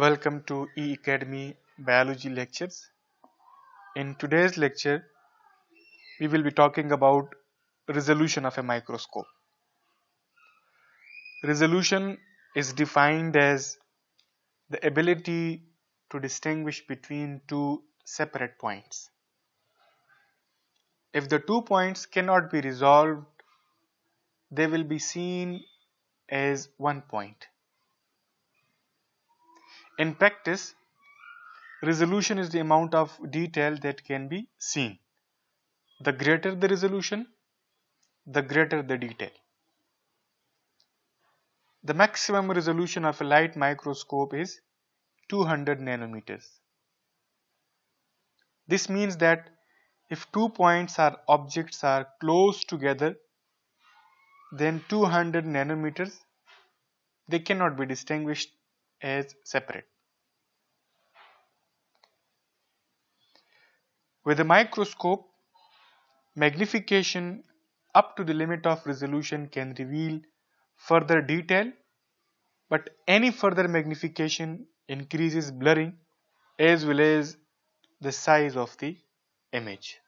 Welcome to eAcademy Biology Lectures. In today's lecture, we will be talking about resolution of a microscope. Resolution is defined as the ability to distinguish between two separate points. If the two points cannot be resolved, they will be seen as one point. In practice, resolution is the amount of detail that can be seen. The greater the resolution, the greater the detail. The maximum resolution of a light microscope is 200 nanometers. This means that if two points or objects are close together, then 200 nanometers, they cannot be distinguished is separate. With a microscope, magnification up to the limit of resolution can reveal further detail, but any further magnification increases blurring as well as the size of the image.